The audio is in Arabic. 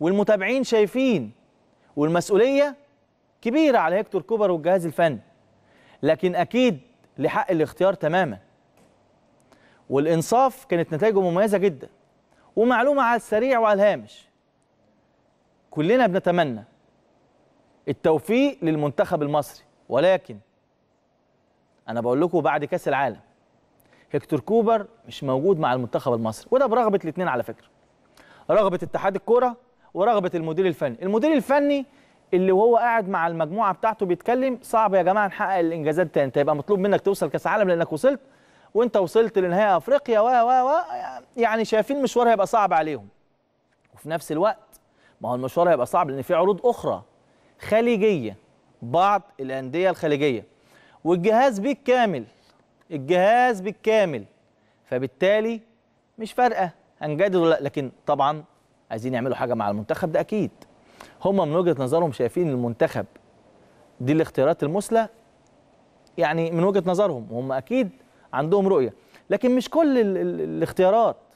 والمتابعين شايفين والمسؤوليه كبيره على هيكتور كوبر والجهاز الفني لكن اكيد لحق الاختيار تماما والانصاف كانت نتائجه مميزه جدا ومعلومه على السريع وعلى الهامش كلنا بنتمنى التوفيق للمنتخب المصري ولكن انا بقول لكم بعد كاس العالم هيكتور كوبر مش موجود مع المنتخب المصري وده برغبه الاثنين على فكره رغبه اتحاد الكوره ورغبه المدير الفني المدير الفني اللي وهو قاعد مع المجموعه بتاعته بيتكلم صعب يا جماعه نحقق الانجازات تاني انت هيبقى مطلوب منك توصل كاس عالم لانك وصلت وانت وصلت لنهائي افريقيا و و و يعني شايفين المشوار هيبقى صعب عليهم وفي نفس الوقت ما هو المشوار هيبقى صعب لان في عروض اخرى خليجيه بعض الانديه الخليجيه والجهاز بالكامل الجهاز بالكامل فبالتالي مش فارقه هنجدد ولا لكن طبعا عايزين يعملوا حاجه مع المنتخب ده اكيد هم من وجهه نظرهم شايفين المنتخب دي الاختيارات المثلى يعني من وجهه نظرهم وهم اكيد عندهم رؤيه لكن مش كل الاختيارات